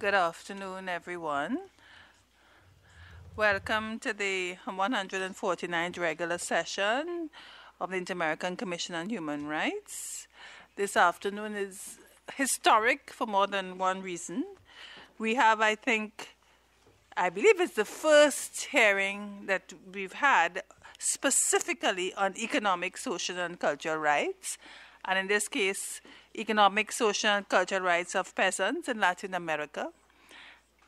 Good afternoon, everyone. Welcome to the 149th regular session of the Inter American Commission on Human Rights. This afternoon is historic for more than one reason. We have, I think, I believe it's the first hearing that we've had specifically on economic, social, and cultural rights and in this case, economic, social, and cultural rights of peasants in Latin America.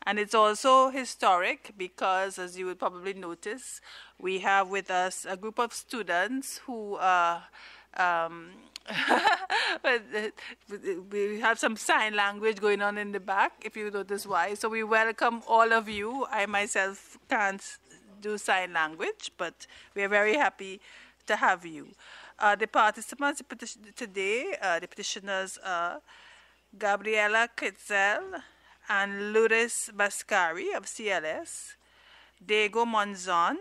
And it's also historic because, as you would probably notice, we have with us a group of students who are. Um, we have some sign language going on in the back, if you notice why. So we welcome all of you. I myself can't do sign language, but we are very happy to have you. Uh, the participants today, uh, the petitioners are Gabriela Kitzel, and Lourdes Bascari of CLS, Diego Monzon,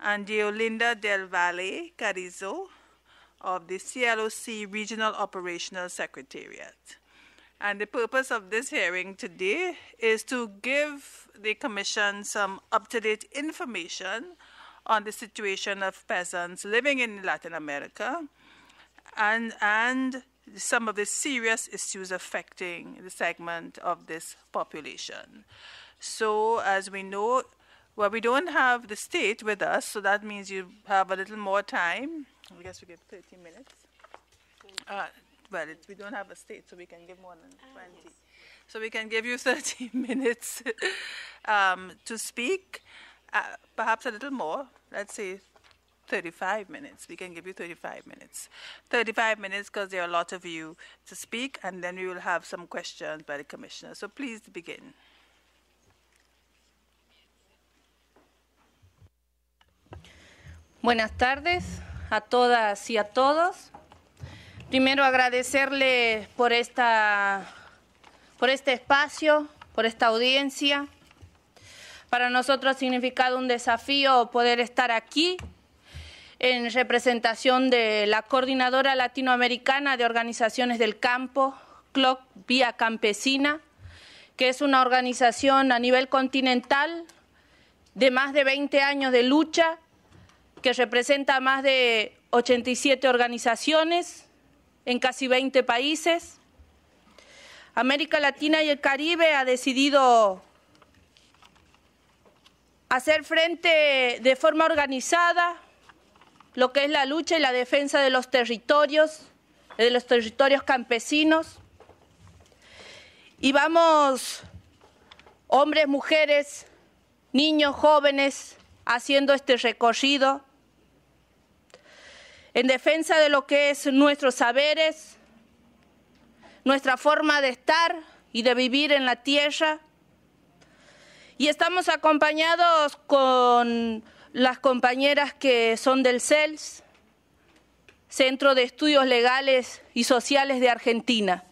and Deolinda Del Valle Carizo of the CLOC Regional Operational Secretariat. And the purpose of this hearing today is to give the Commission some up to date information on the situation of peasants living in Latin America and, and some of the serious issues affecting the segment of this population. So, as we know, well, we don't have the state with us, so that means you have a little more time. I guess we get 30 minutes. Uh, well, it, we don't have a state, so we can give more than ah, 20. yes. So we can give you 30 minutes um, to speak, uh, perhaps a little more, let's say 35 minutes. We can give you 35 minutes. 35 minutes because there are a lot of you to speak, and then we will have some questions by the commissioner. So please begin. Buenas tardes a todas y a todos. Primero agradecerle por, esta, por este espacio, por esta audiencia. Para nosotros ha significado un desafío poder estar aquí en representación de la Coordinadora Latinoamericana de Organizaciones del Campo, CLOC Vía Campesina, que es una organización a nivel continental de más de 20 años de lucha, que representa a más de 87 organizaciones en casi 20 países. América Latina y el Caribe ha decidido hacer frente de forma organizada lo que es la lucha y la defensa de los territorios, de los territorios campesinos. Y vamos, hombres, mujeres, niños, jóvenes, haciendo este recorrido en defensa de lo que es nuestros saberes, nuestra forma de estar y de vivir en la tierra. Y estamos acompañados con las compañeras que son del CELS, Centro de Estudios Legales y Sociales de Argentina.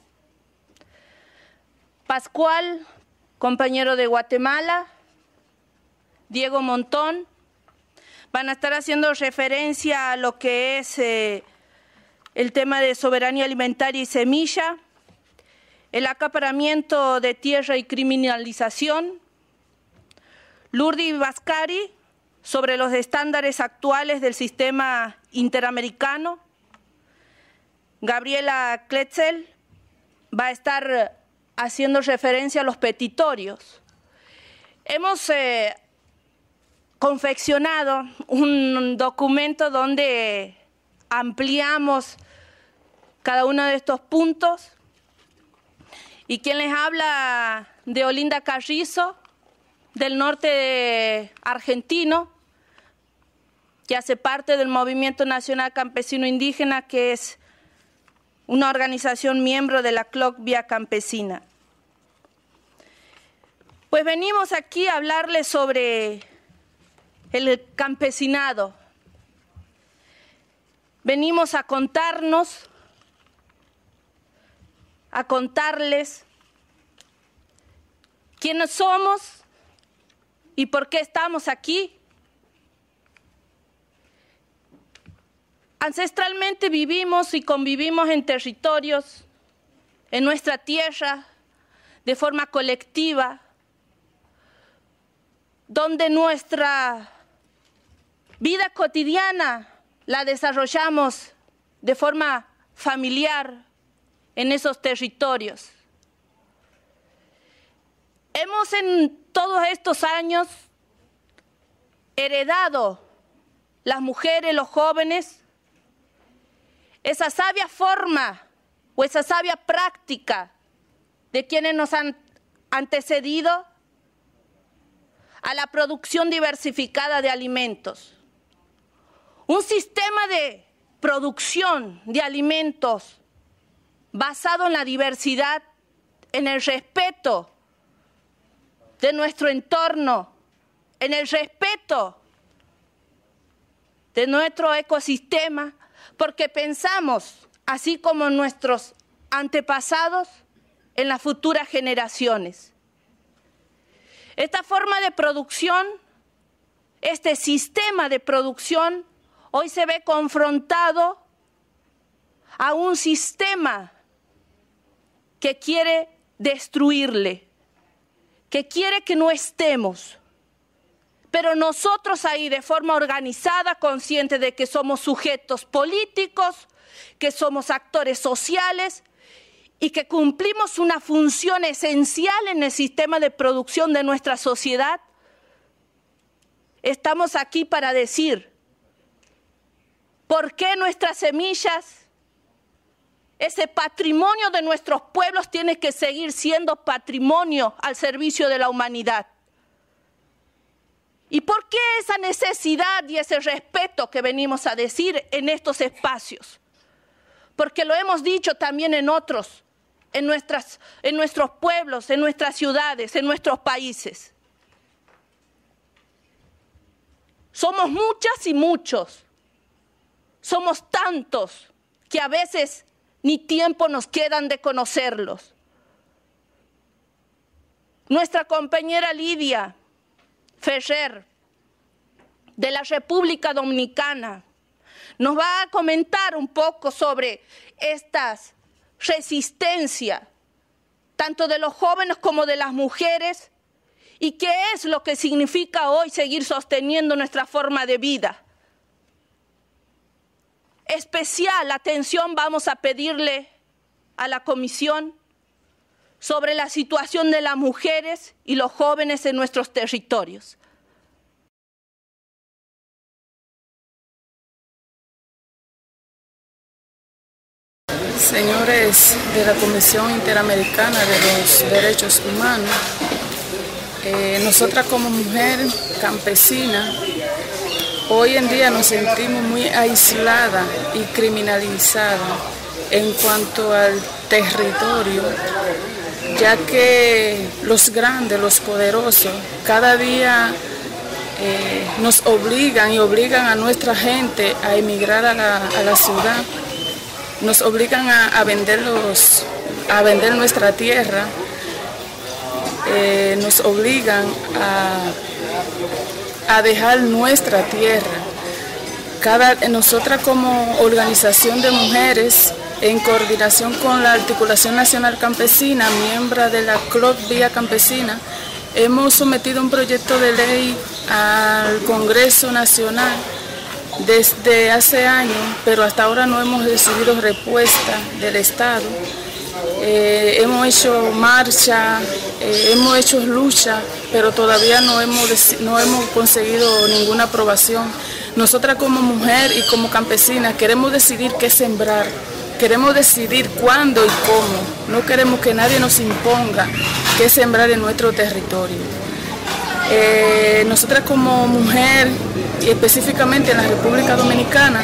Pascual, compañero de Guatemala, Diego Montón, van a estar haciendo referencia a lo que es eh, el tema de soberanía alimentaria y semilla, el acaparamiento de tierra y criminalización. Lurdi Vascari, sobre los estándares actuales del sistema interamericano. Gabriela Kletzel va a estar eh, haciendo referencia a los petitorios. Hemos eh, confeccionado un documento donde ampliamos cada uno de estos puntos. Y quien les habla de Olinda Carrizo, del norte argentino, y hace parte del Movimiento Nacional Campesino Indígena, que es una organización miembro de la CLOC Vía Campesina. Pues venimos aquí a hablarles sobre el campesinado. Venimos a contarnos, a contarles quiénes somos y por qué estamos aquí Ancestralmente vivimos y convivimos en territorios, en nuestra tierra, de forma colectiva, donde nuestra vida cotidiana la desarrollamos de forma familiar en esos territorios. Hemos en todos estos años heredado las mujeres, los jóvenes, esa sabia forma o esa sabia práctica de quienes nos han antecedido a la producción diversificada de alimentos. Un sistema de producción de alimentos basado en la diversidad, en el respeto de nuestro entorno, en el respeto de nuestro ecosistema, porque pensamos, así como nuestros antepasados, en las futuras generaciones. Esta forma de producción, este sistema de producción, hoy se ve confrontado a un sistema que quiere destruirle, que quiere que no estemos pero nosotros ahí de forma organizada, consciente de que somos sujetos políticos, que somos actores sociales y que cumplimos una función esencial en el sistema de producción de nuestra sociedad, estamos aquí para decir por qué nuestras semillas, ese patrimonio de nuestros pueblos tiene que seguir siendo patrimonio al servicio de la humanidad. ¿Y por qué esa necesidad y ese respeto que venimos a decir en estos espacios? Porque lo hemos dicho también en otros, en, nuestras, en nuestros pueblos, en nuestras ciudades, en nuestros países. Somos muchas y muchos. Somos tantos que a veces ni tiempo nos quedan de conocerlos. Nuestra compañera Lidia Ferrer, de la República Dominicana, nos va a comentar un poco sobre estas resistencia, tanto de los jóvenes como de las mujeres, y qué es lo que significa hoy seguir sosteniendo nuestra forma de vida. Especial atención vamos a pedirle a la comisión sobre la situación de las mujeres y los jóvenes en nuestros territorios. Señores de la Comisión Interamericana de los Derechos Humanos, eh, nosotras como mujer campesina, hoy en día nos sentimos muy aisladas y criminalizadas en cuanto al territorio ya que los grandes, los poderosos, cada día eh, nos obligan y obligan a nuestra gente a emigrar a la, ciudad, nos obligan a, vender a vender nuestra tierra, eh, nos obligan a, dejar nuestra tierra. Cada, nosotras como organización de mujeres en coordinación con la Articulación Nacional Campesina, miembro de la Club Vía Campesina, hemos sometido un proyecto de ley al Congreso Nacional desde hace años, pero hasta ahora no hemos recibido respuesta del Estado. Eh, hemos hecho marcha, eh, hemos hecho lucha, pero todavía no hemos, no hemos conseguido ninguna aprobación. Nosotras como mujer y como campesina queremos decidir qué sembrar. Queremos decidir cuándo y cómo. No queremos que nadie nos imponga qué sembrar en nuestro territorio. Eh, nosotras como mujer, y específicamente en la República Dominicana,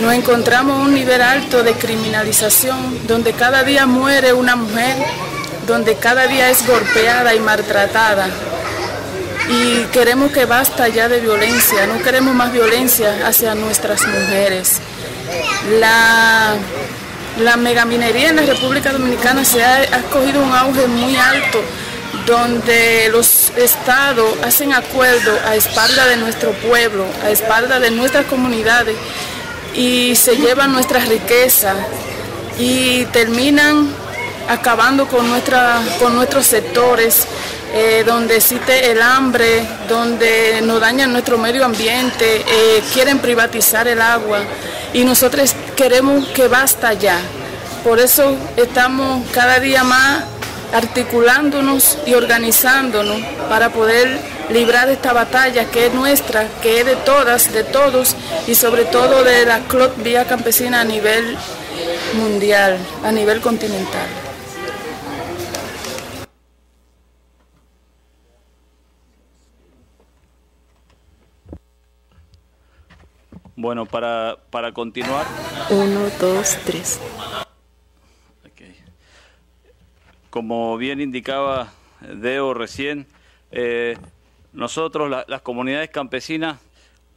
nos encontramos un nivel alto de criminalización, donde cada día muere una mujer, donde cada día es golpeada y maltratada. Y queremos que basta ya de violencia, no queremos más violencia hacia nuestras mujeres. La la megaminería en la República Dominicana se ha, escogido cogido un auge muy alto donde los estados hacen acuerdos a espalda de nuestro pueblo, a espalda de nuestras comunidades y se llevan nuestras riquezas y terminan acabando con, nuestra, con nuestros sectores eh, donde existe el hambre, donde nos dañan nuestro medio ambiente, eh, quieren privatizar el agua y nosotros queremos que basta ya. Por eso estamos cada día más articulándonos y organizándonos para poder librar esta batalla que es nuestra, que es de todas, de todos y sobre todo de la club Vía Campesina a nivel mundial, a nivel continental. Bueno, para, para continuar. Uno, dos, tres. Como bien indicaba Deo recién, eh, nosotros, las comunidades campesinas,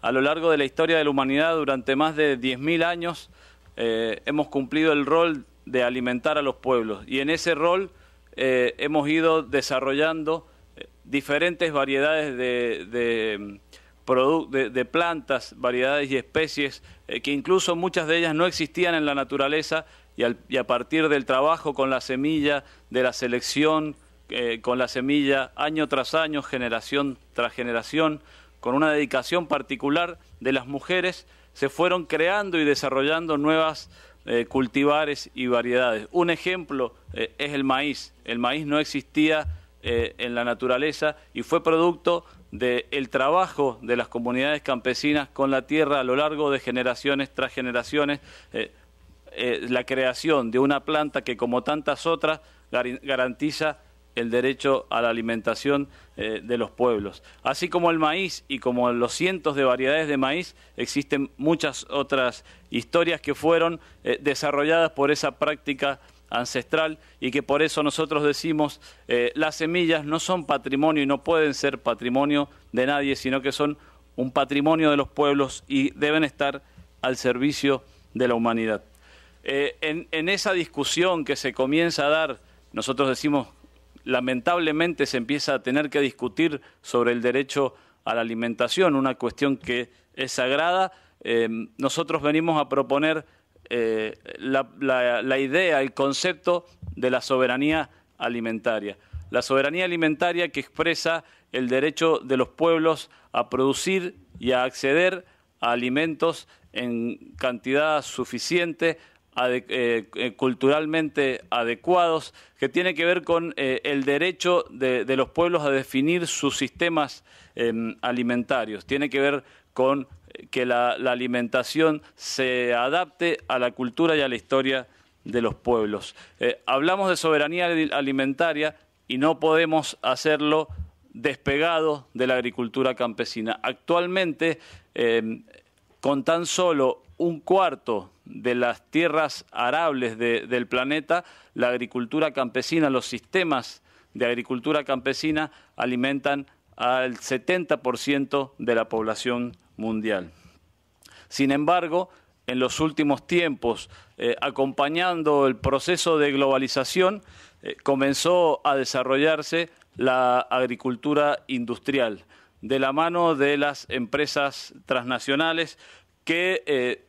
a lo largo de la historia de la humanidad, durante más de 10.000 años, eh, hemos cumplido el rol de alimentar a los pueblos. Y en ese rol eh, hemos ido desarrollando diferentes variedades de, de de, de, plantas, variedades y especies eh, que incluso muchas de ellas no existían en la naturaleza y, a partir del trabajo con la semilla, de la selección eh, con la semilla año tras año, generación tras generación, con una dedicación particular de las mujeres, se fueron creando y desarrollando nuevas eh, cultivares y variedades. Un ejemplo es el maíz. El maíz no existía en la naturaleza y fue producto del trabajo de las comunidades campesinas con la tierra a lo largo de generaciones tras generaciones, eh, eh, la creación de una planta que, como tantas otras, garantiza el derecho a la alimentación eh, de los pueblos. Así como el maíz y como los cientos de variedades de maíz, existen muchas otras historias que fueron desarrolladas por esa práctica ancestral y que por eso nosotros decimos eh, las semillas no son patrimonio y no pueden ser patrimonio de nadie, sino que son un patrimonio de los pueblos y deben estar al servicio de la humanidad. Eh, en, esa discusión que se comienza a dar, nosotros decimos, lamentablemente se empieza a tener que discutir sobre el derecho a la alimentación, una cuestión que es sagrada. Eh, nosotros venimos a proponer eh, la, idea, el concepto de la soberanía alimentaria. La soberanía alimentaria que expresa el derecho de los pueblos a producir y a acceder a alimentos en cantidad suficiente, eh, eh, culturalmente adecuados, que tiene que ver con el derecho de, los pueblos a definir sus sistemas em, alimentarios, tiene que ver con que la, alimentación se adapte a la cultura y a la historia de los pueblos. Eh, hablamos de soberanía alimentaria y no podemos hacerlo despegado de la agricultura campesina. Actualmente, em, con tan solo un cuarto de las tierras arables del planeta, la agricultura campesina, los sistemas de agricultura campesina alimentan al 70% de la población mundial. Sin embargo, en los últimos tiempos, eh, acompañando el proceso de globalización, eh, comenzó a desarrollarse la agricultura industrial, de la mano de las empresas transnacionales que eh,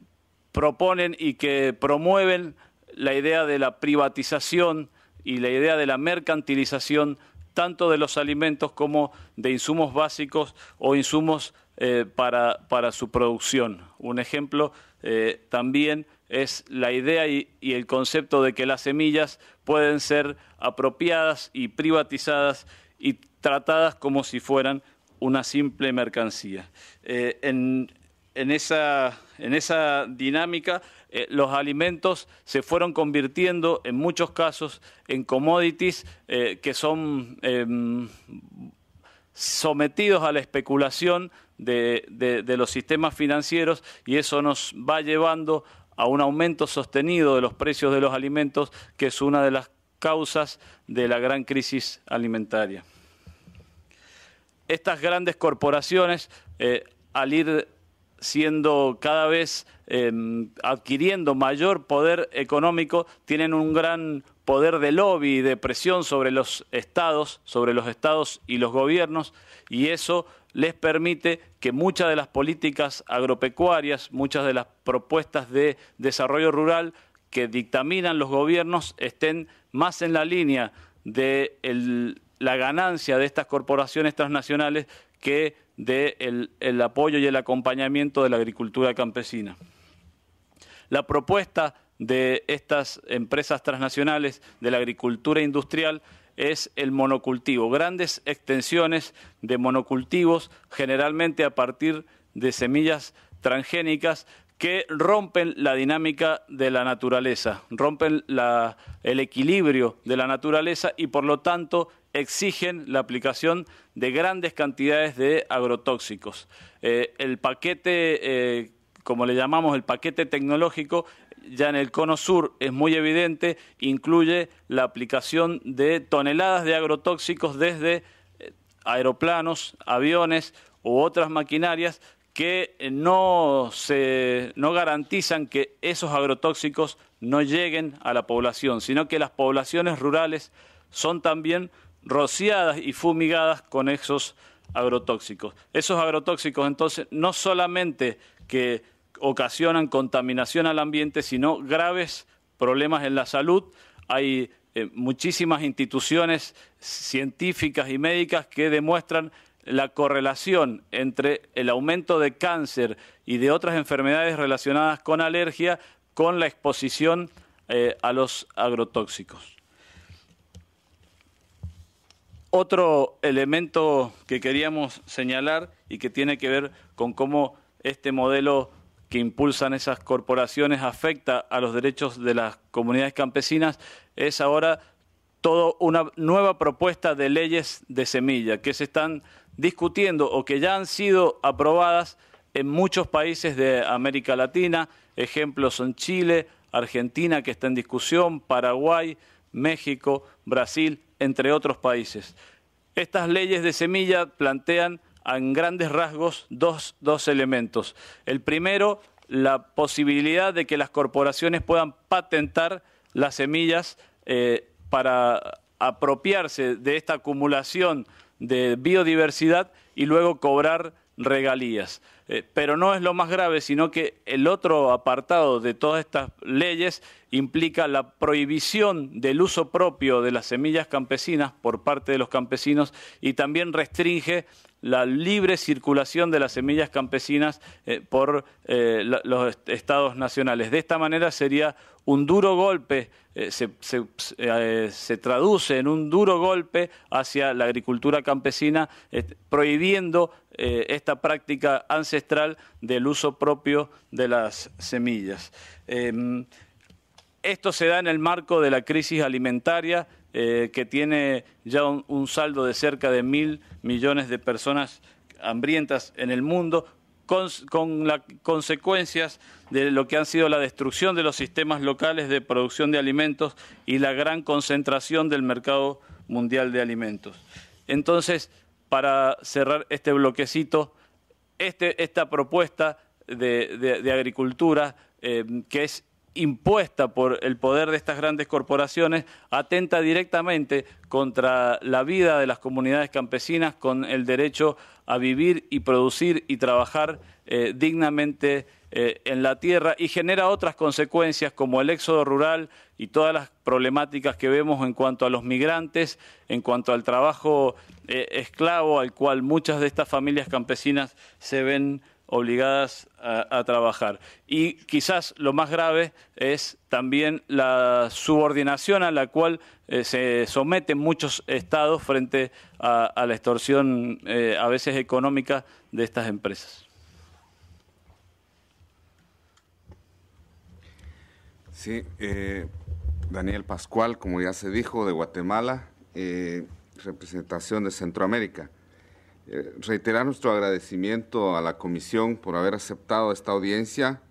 proponen y que promueven la idea de la privatización y la idea de la mercantilización tanto de los alimentos como de insumos básicos o insumos eh, para, para, su producción. Un ejemplo eh, también es la idea y, el concepto de que las semillas pueden ser apropiadas y privatizadas y tratadas como si fueran una simple mercancía. Eh, en, esa, dinámica, los alimentos se fueron convirtiendo en muchos casos en commodities que son em, sometidos a la especulación de, los sistemas financieros y eso nos va llevando a un aumento sostenido de los precios de los alimentos, que es una de las causas de la gran crisis alimentaria. Estas grandes corporaciones, eh, al ir siendo cada vez em, adquiriendo mayor poder económico, tienen un gran poder de lobby y de presión sobre los estados, sobre los estados y los gobiernos, y eso les permite que muchas de las políticas agropecuarias, muchas de las propuestas de desarrollo rural que dictaminan los gobiernos estén más en la línea de la ganancia de estas corporaciones transnacionales que del de el apoyo y el acompañamiento de la agricultura campesina. La propuesta de estas empresas transnacionales de la agricultura industrial es el monocultivo, grandes extensiones de monocultivos, generalmente a partir de semillas transgénicas que rompen la dinámica de la naturaleza, rompen el equilibrio de la naturaleza y por lo tanto exigen la aplicación de grandes cantidades de agrotóxicos. Eh, el paquete eh, como le llamamos, el paquete tecnológico, ya en el cono sur es muy evidente, incluye la aplicación de toneladas de agrotóxicos desde eh, aeroplanos, aviones u otras maquinarias que eh, no, se, no garantizan que esos agrotóxicos no lleguen a la población, sino que las poblaciones rurales son también rociadas y fumigadas con esos agrotóxicos. Esos agrotóxicos entonces no solamente que ocasionan contaminación al ambiente, sino graves problemas en la salud. Hay eh, muchísimas instituciones científicas y médicas que demuestran la correlación entre el aumento de cáncer y de otras enfermedades relacionadas con alergia con la exposición eh, a los agrotóxicos. Otro elemento que queríamos señalar y que tiene que ver con cómo este modelo que impulsan esas corporaciones afecta a los derechos de las comunidades campesinas, es ahora toda una nueva propuesta de leyes de semilla que se están discutiendo o que ya han sido aprobadas en muchos países de América Latina. Ejemplos son Chile, Argentina, que está en discusión, Paraguay, México, Brasil, entre otros países. Estas leyes de semilla plantean en grandes rasgos dos, dos elementos. El primero, la posibilidad de que las corporaciones puedan patentar las semillas eh, para apropiarse de esta acumulación de biodiversidad y luego cobrar regalías. Eh, pero no es lo más grave, sino que el otro apartado de todas estas leyes implica la prohibición del uso propio de las semillas campesinas por parte de los campesinos y también restringe la libre circulación de las semillas campesinas eh, por eh, los estados nacionales. De esta manera sería un duro golpe, se, traduce en un duro golpe hacia la agricultura campesina, prohibiendo eh, esta práctica ancestral del uso propio de las semillas. Em, esto se da en el marco de la crisis alimentaria eh, que tiene ya un, saldo de cerca de mil millones de personas hambrientas en el mundo, con, con las consecuencias de lo que han sido la destrucción de los sistemas locales de producción de alimentos y la gran concentración del mercado mundial de alimentos. Entonces, para cerrar este bloquecito, este, esta propuesta de, agricultura eh, que es impuesta por el poder de estas grandes corporaciones atenta directamente contra la vida de las comunidades campesinas, con el derecho a vivir y producir y trabajar eh, dignamente eh, en la tierra y genera otras consecuencias como el éxodo rural y todas las problemáticas que vemos en cuanto a los migrantes, en cuanto al trabajo eh, esclavo al cual muchas de estas familias campesinas se ven obligadas a, trabajar. Y quizás lo más grave es también la subordinación a la cual eh, se someten muchos estados frente a, la extorsión a veces económica de estas empresas. Sí, eh, Daniel Pascual, como ya se dijo, de Guatemala, eh, representación de Centroamérica. Eh, reiterar nuestro agradecimiento a la Comisión por haber aceptado esta audiencia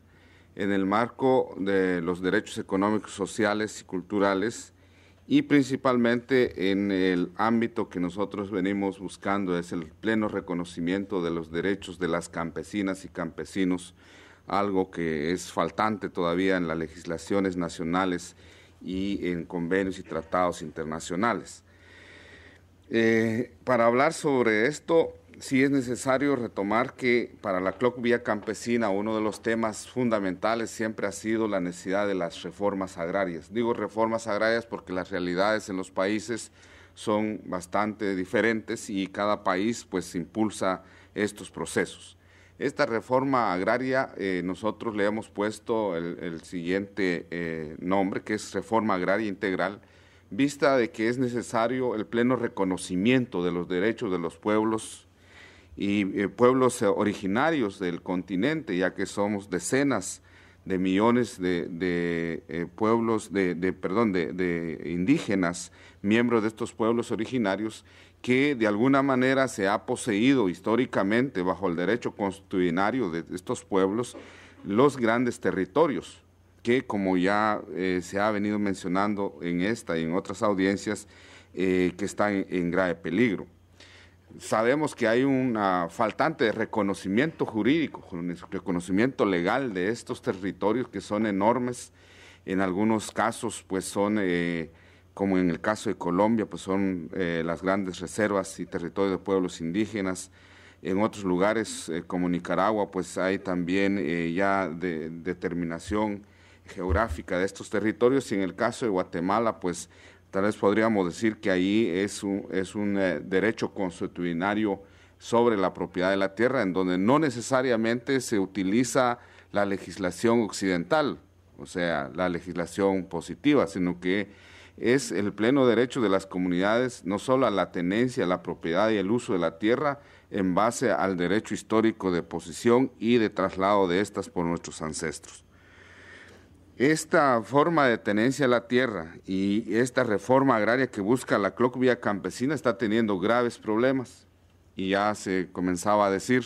en el marco de los derechos económicos, sociales y culturales y principalmente en el ámbito que nosotros venimos buscando, es el pleno reconocimiento de los derechos de las campesinas y campesinos algo que es faltante todavía en las legislaciones nacionales y en convenios y tratados internacionales. Eh, para hablar sobre esto, sí es necesario retomar que para la CLOC Vía Campesina uno de los temas fundamentales siempre ha sido la necesidad de las reformas agrarias. Digo reformas agrarias porque las realidades en los países son bastante diferentes y cada país pues impulsa estos procesos. Esta reforma agraria eh, nosotros le hemos puesto el, siguiente eh, nombre, que es Reforma Agraria Integral, vista de que es necesario el pleno reconocimiento de los derechos de los pueblos y eh, pueblos originarios del continente, ya que somos decenas de millones de, pueblos, de, perdón, de indígenas, miembros de estos pueblos originarios, que de alguna manera se ha poseído históricamente bajo el derecho constitucionario de estos pueblos los grandes territorios, que como ya eh, se ha venido mencionando en esta y en otras audiencias, eh, que están en, grave peligro. Sabemos que hay una faltante de reconocimiento jurídico, reconocimiento legal de estos territorios que son enormes, en algunos casos pues son... Eh, como en el caso de Colombia, pues son eh, las grandes reservas y territorios de pueblos indígenas. En otros lugares, eh, como Nicaragua, pues hay también eh, ya determinación geográfica de estos territorios. Y en el caso de Guatemala, pues tal vez podríamos decir que ahí es un, es un derecho constitucionario sobre la propiedad de la tierra, en donde no necesariamente se utiliza la legislación occidental, o sea, la legislación positiva, sino que es el pleno derecho de las comunidades no solo a la tenencia, la propiedad y el uso de la tierra en base al derecho histórico de posición y de traslado de éstas por nuestros ancestros. Esta forma de tenencia de la tierra y esta reforma agraria que busca la vía campesina está teniendo graves problemas y ya se comenzaba a decir,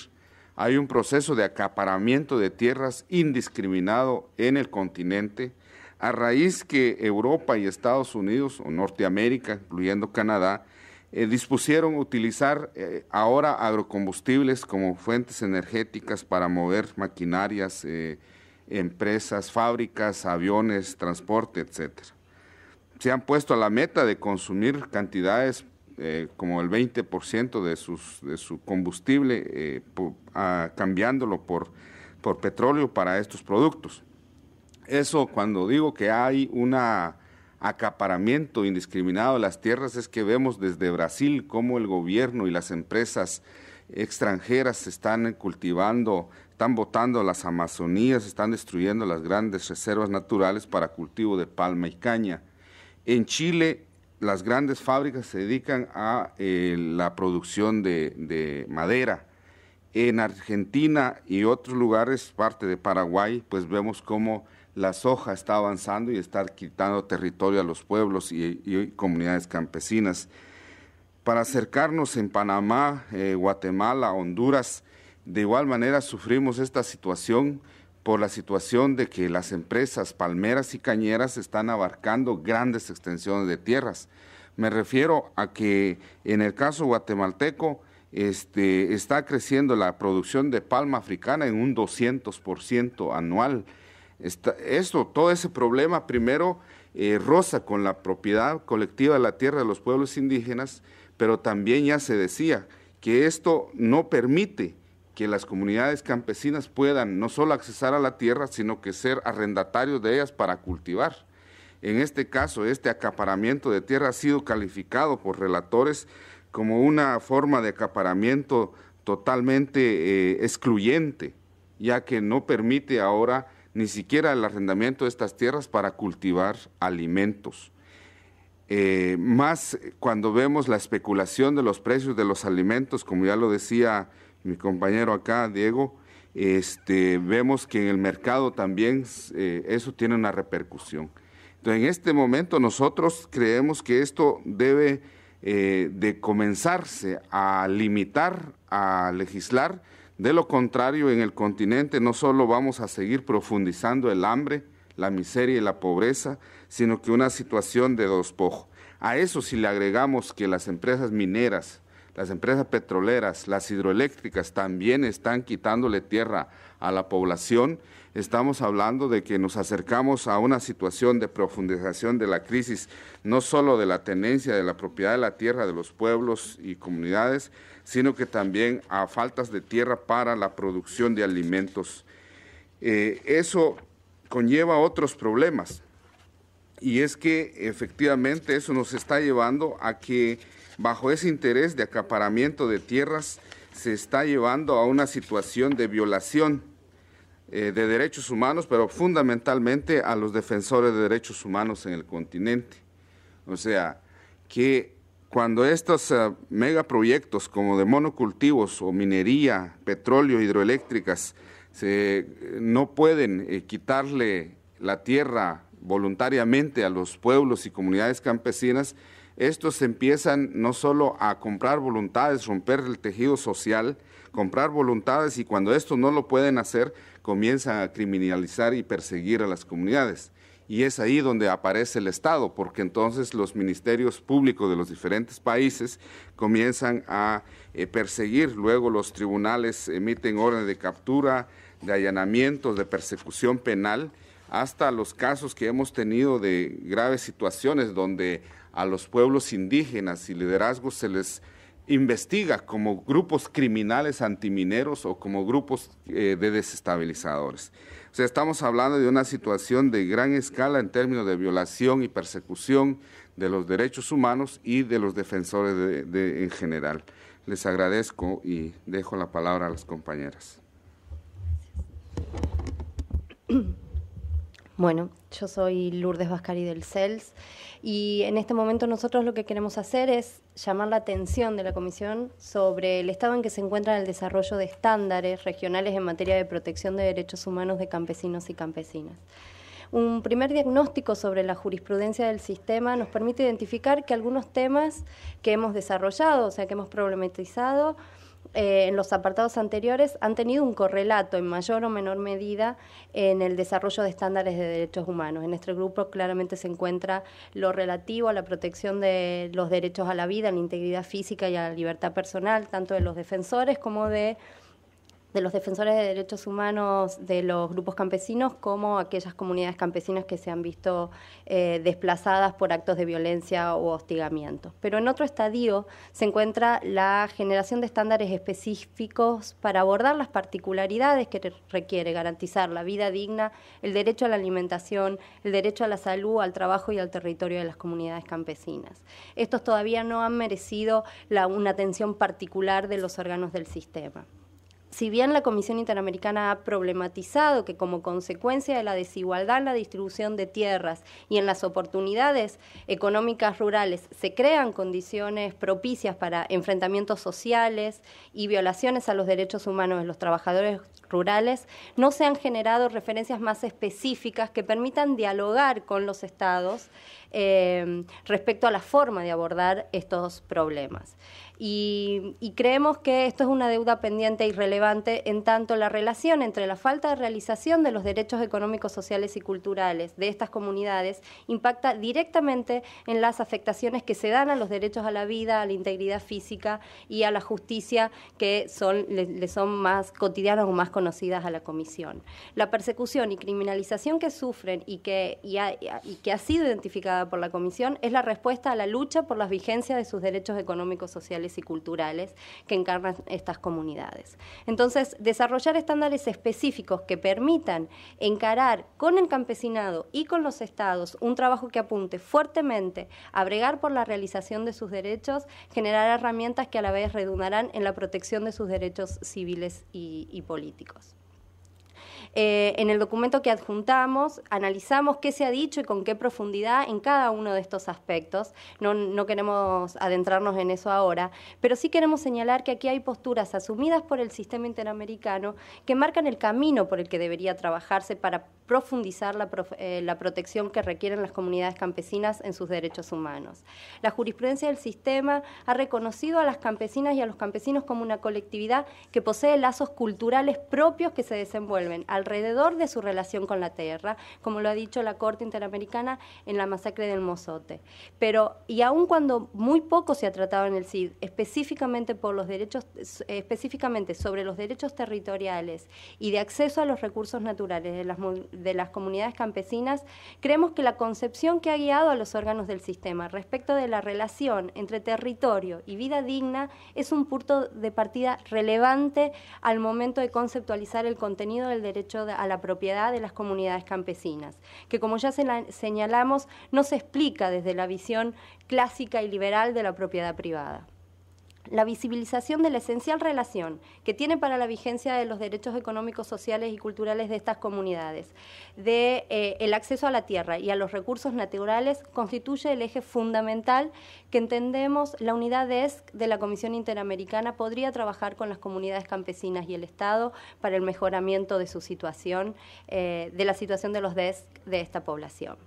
hay un proceso de acaparamiento de tierras indiscriminado en el continente a raíz que Europa y Estados Unidos, o Norteamérica, incluyendo Canadá, eh, dispusieron utilizar eh, ahora agrocombustibles como fuentes energéticas para mover maquinarias, eh, empresas, fábricas, aviones, transporte, etc. Se han puesto a la meta de consumir cantidades como el 20% de, su combustible, ah, cambiándolo por, por petróleo para estos productos. Eso cuando digo que hay un acaparamiento indiscriminado de las tierras es que vemos desde Brasil cómo el gobierno y las empresas extranjeras están cultivando, están botando las Amazonías, están destruyendo las grandes reservas naturales para cultivo de palma y caña. En Chile las grandes fábricas se dedican a eh, la producción de, madera. En Argentina y otros lugares, parte de Paraguay, pues vemos cómo la soja está avanzando y está quitando territorio a los pueblos y, comunidades campesinas. Para acercarnos en Panamá, eh, Guatemala, Honduras, de igual manera sufrimos esta situación por la situación de que las empresas palmeras y cañeras están abarcando grandes extensiones de tierras. Me refiero a que en el caso guatemalteco este, está creciendo la producción de palma africana en un 200% anual esto, todo ese problema primero eh, roza con la propiedad colectiva de la tierra de los pueblos indígenas, pero también ya se decía que esto no permite que las comunidades campesinas puedan no solo accesar a la tierra, sino que ser arrendatarios de ellas para cultivar. En este caso, este acaparamiento de tierra ha sido calificado por relatores como una forma de acaparamiento totalmente eh, excluyente, ya que no permite ahora ni siquiera el arrendamiento de estas tierras para cultivar alimentos. Eh, más cuando vemos la especulación de los precios de los alimentos, como ya lo decía mi compañero acá, Diego, este, vemos que en el mercado también eh, eso tiene una repercusión. Entonces, en este momento nosotros creemos que esto debe eh, de comenzarse a limitar, a legislar de lo contrario, en el continente no solo vamos a seguir profundizando el hambre, la miseria y la pobreza, sino que una situación de despojo. A eso si le agregamos que las empresas mineras, las empresas petroleras, las hidroeléctricas también están quitándole tierra a la población, estamos hablando de que nos acercamos a una situación de profundización de la crisis, no solo de la tenencia de la propiedad de la tierra de los pueblos y comunidades, sino que también a faltas de tierra para la producción de alimentos. Eh, eso conlleva otros problemas y es que efectivamente eso nos está llevando a que bajo ese interés de acaparamiento de tierras se está llevando a una situación de violación eh, de derechos humanos, pero fundamentalmente a los defensores de derechos humanos en el continente. O sea, que cuando estos eh, megaproyectos como de monocultivos o minería, petróleo, hidroeléctricas, eh, no pueden eh, quitarle la tierra voluntariamente a los pueblos y comunidades campesinas, estos empiezan no solo a comprar voluntades, romper el tejido social, comprar voluntades y cuando esto no lo pueden hacer, comienzan a criminalizar y perseguir a las comunidades. Y es ahí donde aparece el Estado, porque entonces los ministerios públicos de los diferentes países comienzan a eh, perseguir, luego los tribunales emiten órdenes de captura, de allanamientos, de persecución penal, hasta los casos que hemos tenido de graves situaciones donde a los pueblos indígenas y liderazgos se les investiga como grupos criminales antimineros o como grupos eh, de desestabilizadores estamos hablando de una situación de gran escala en términos de violación y persecución de los derechos humanos y de los defensores en general. Les agradezco y dejo la palabra a las compañeras. Bueno, yo soy Lourdes Vascari del CELS y en este momento nosotros lo que queremos hacer es llamar la atención de la Comisión sobre el estado en que se encuentra el desarrollo de estándares regionales en materia de protección de derechos humanos de campesinos y campesinas. Un primer diagnóstico sobre la jurisprudencia del sistema nos permite identificar que algunos temas que hemos desarrollado, o sea, que hemos problematizado, eh, en los apartados anteriores han tenido un correlato en mayor o menor medida en el desarrollo de estándares de derechos humanos. En este grupo claramente se encuentra lo relativo a la protección de los derechos a la vida, a la integridad física y a la libertad personal, tanto de los defensores como de de los defensores de derechos humanos de los grupos campesinos como aquellas comunidades campesinas que se han visto eh, desplazadas por actos de violencia o hostigamiento. Pero en otro estadio se encuentra la generación de estándares específicos para abordar las particularidades que requiere garantizar la vida digna, el derecho a la alimentación, el derecho a la salud, al trabajo y al territorio de las comunidades campesinas. Estos todavía no han merecido una atención particular de los órganos del sistema si bien la Comisión Interamericana ha problematizado que como consecuencia de la desigualdad en la distribución de tierras y en las oportunidades económicas rurales se crean condiciones propicias para enfrentamientos sociales y violaciones a los derechos humanos de los trabajadores rurales, no se han generado referencias más específicas que permitan dialogar con los estados eh, respecto a la forma de abordar estos problemas. Y, creemos que esto es una deuda pendiente y relevante en tanto la relación entre la falta de realización de los derechos económicos, sociales y culturales de estas comunidades impacta directamente en las afectaciones que se dan a los derechos a la vida, a la integridad física y a la justicia que son, le, son más cotidianas o más conocidas a la Comisión. La persecución y criminalización que sufren y que, ha, y que ha sido identificada por la Comisión es la respuesta a la lucha por las vigencias de sus derechos económicos, sociales y culturales que encarnan estas comunidades. Entonces, desarrollar estándares específicos que permitan encarar con el campesinado y con los estados un trabajo que apunte fuertemente a bregar por la realización de sus derechos, generar herramientas que a la vez redundarán en la protección de sus derechos civiles y políticos. Eh, en el documento que adjuntamos analizamos qué se ha dicho y con qué profundidad en cada uno de estos aspectos. No, queremos adentrarnos en eso ahora, pero sí queremos señalar que aquí hay posturas asumidas por el sistema interamericano que marcan el camino por el que debería trabajarse para profundizar la, eh, la protección que requieren las comunidades campesinas en sus derechos humanos. La jurisprudencia del sistema ha reconocido a las campesinas y a los campesinos como una colectividad que posee lazos culturales propios que se desenvuelven al alrededor de su relación con la tierra, como lo ha dicho la Corte Interamericana en la masacre del Mozote. Pero, y aun cuando muy poco se ha tratado en el CID, específicamente por los derechos, específicamente sobre los derechos territoriales y de acceso a los recursos naturales de las, de las comunidades campesinas, creemos que la concepción que ha guiado a los órganos del sistema respecto de la relación entre territorio y vida digna es un punto de partida relevante al momento de conceptualizar el contenido del derecho a la propiedad de las comunidades campesinas, que como ya señalamos no se explica desde la visión clásica y liberal de la propiedad privada la visibilización de la esencial relación que tiene para la vigencia de los derechos económicos, sociales y culturales de estas comunidades, de eh, el acceso a la tierra y a los recursos naturales constituye el eje fundamental que entendemos la unidad DESC de la Comisión Interamericana podría trabajar con las comunidades campesinas y el Estado para el mejoramiento de su situación, eh, de la situación de los DESC de esta población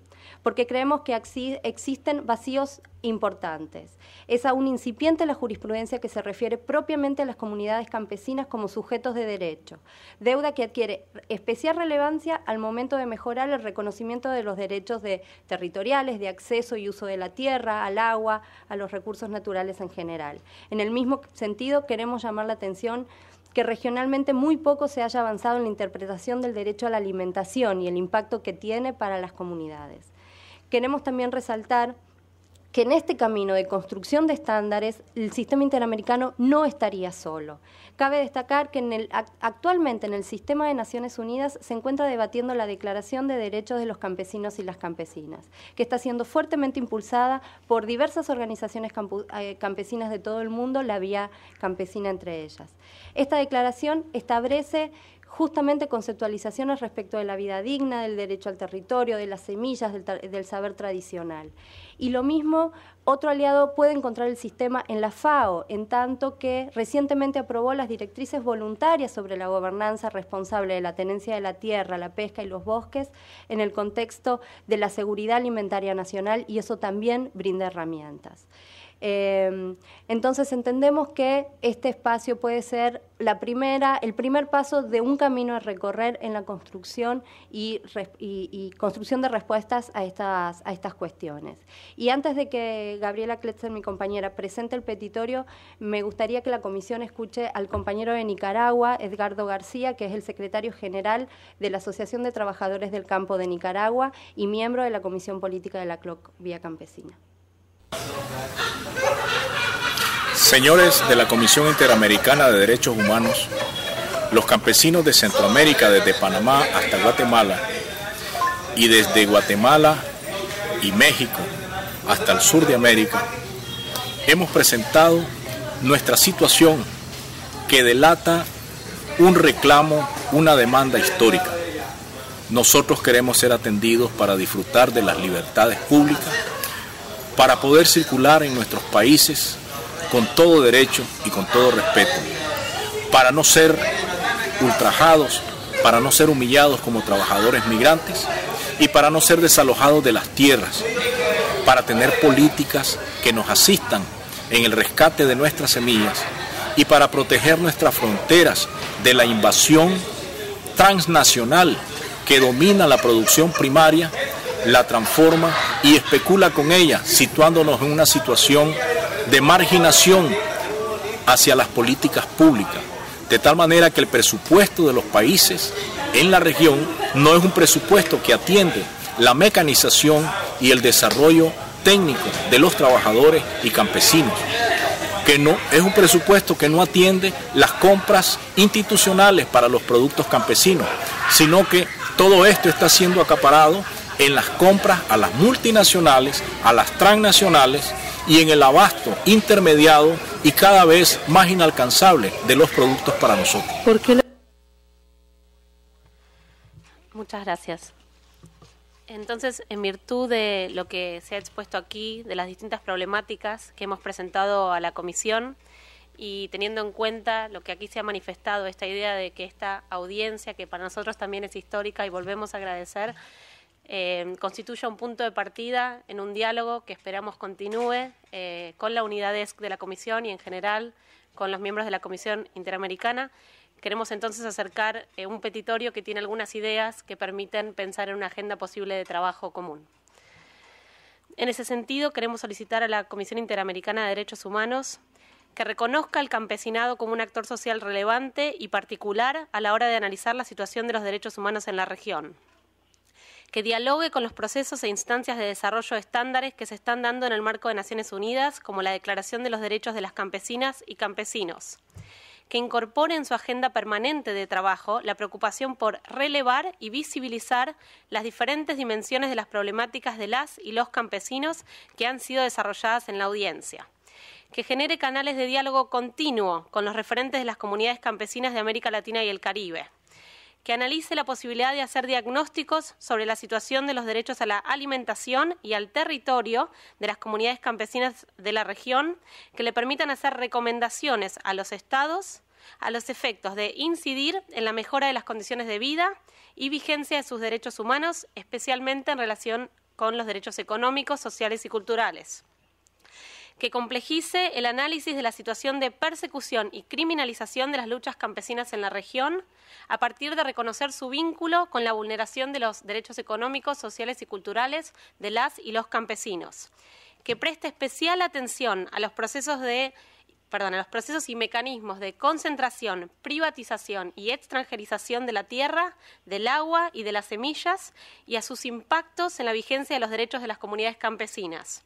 porque creemos que existen vacíos importantes. Es aún incipiente la jurisprudencia que se refiere propiamente a las comunidades campesinas como sujetos de derecho, deuda que adquiere especial relevancia al momento de mejorar el reconocimiento de los derechos territoriales de acceso y uso de la tierra, al agua, a los recursos naturales en general. En el mismo sentido, queremos llamar la atención que regionalmente muy poco se haya avanzado en la interpretación del derecho a la alimentación y el impacto que tiene para las comunidades. Queremos también resaltar que en este camino de construcción de estándares el sistema interamericano no estaría solo. Cabe destacar que en el, actualmente en el sistema de Naciones Unidas se encuentra debatiendo la Declaración de Derechos de los Campesinos y las Campesinas, que está siendo fuertemente impulsada por diversas organizaciones eh, campesinas de todo el mundo, la Vía Campesina entre ellas. Esta declaración establece justamente conceptualizaciones respecto de la vida digna, del derecho al territorio, de las semillas, del, saber tradicional. Y lo mismo, otro aliado puede encontrar el sistema en la FAO, en tanto que recientemente aprobó las directrices voluntarias sobre la gobernanza responsable de la tenencia de la tierra, la pesca y los bosques en el contexto de la seguridad alimentaria nacional y eso también brinda herramientas. Em, entonces entendemos que este espacio puede ser la primera, el primer paso de un camino a recorrer en la construcción y, construcción de respuestas a estas, a estas cuestiones. Y antes de que Gabriela Kletzer, mi compañera, presente el petitorio, me gustaría que la comisión escuche al compañero de Nicaragua, Edgardo García, que es el secretario general de la Asociación de Trabajadores del Campo de Nicaragua y miembro de la Comisión Política de la CLOC Vía Campesina. Señores de la Comisión Interamericana de Derechos Humanos, los campesinos de Centroamérica desde Panamá hasta Guatemala y desde Guatemala y México hasta el sur de América, hemos presentado nuestra situación que delata un reclamo, una demanda histórica. Nosotros queremos ser atendidos para disfrutar de las libertades públicas para poder circular en nuestros países con todo derecho y con todo respeto, para no ser ultrajados, para no ser humillados como trabajadores migrantes y para no ser desalojados de las tierras, para tener políticas que nos asistan en el rescate de nuestras semillas y para proteger nuestras fronteras de la invasión transnacional que domina la producción primaria la transforma y especula con ella, situándonos en una situación de marginación hacia las políticas públicas, de tal manera que el presupuesto de los países en la región no es un presupuesto que atiende la mecanización y el desarrollo técnico de los trabajadores y campesinos, que no es un presupuesto que no atiende las compras institucionales para los productos campesinos, sino que todo esto está siendo acaparado en las compras a las multinacionales, a las transnacionales y en el abasto intermediado y cada vez más inalcanzable de los productos para nosotros. Muchas gracias. Entonces, en virtud de lo que se ha expuesto aquí, de las distintas problemáticas que hemos presentado a la comisión y teniendo en cuenta lo que aquí se ha manifestado, esta idea de que esta audiencia, que para nosotros también es histórica y volvemos a agradecer, Constituye em, constituya un punto de partida en un diálogo que esperamos continúe eh, con la unidad de la Comisión y en general con los miembros de la Comisión Interamericana. Queremos entonces acercar eh, un petitorio que tiene algunas ideas que permiten pensar en una agenda posible de trabajo común. En ese sentido, queremos solicitar a la Comisión Interamericana de Derechos Humanos que reconozca al campesinado como un actor social relevante y particular a la hora de analizar la situación de los derechos humanos en la región, que dialogue con los procesos e instancias de desarrollo de estándares que se están dando en el marco de Naciones Unidas, como la Declaración de los Derechos de las Campesinas y Campesinos que incorpore en su agenda permanente de trabajo la preocupación por relevar y visibilizar las diferentes dimensiones de las problemáticas de las y los campesinos que han sido desarrolladas en la audiencia que genere canales de diálogo continuo con los referentes de las comunidades campesinas de América Latina y el Caribe, que analice la posibilidad de hacer diagnósticos sobre la situación de los derechos a la alimentación y al territorio de las comunidades campesinas de la región, que le permitan hacer recomendaciones a los estados a los efectos de incidir en la mejora de las condiciones de vida y vigencia de sus derechos humanos, especialmente en relación con los derechos económicos, sociales y culturales que complejice el análisis de la situación de persecución y criminalización de las luchas campesinas en la región a partir de reconocer su vínculo con la vulneración de los derechos económicos, sociales y culturales de las y los campesinos, que preste especial atención a los procesos de a los procesos y mecanismos de concentración, privatización y extranjerización de la tierra, del agua y de las semillas y a sus impactos en la vigencia de los derechos de las comunidades campesinas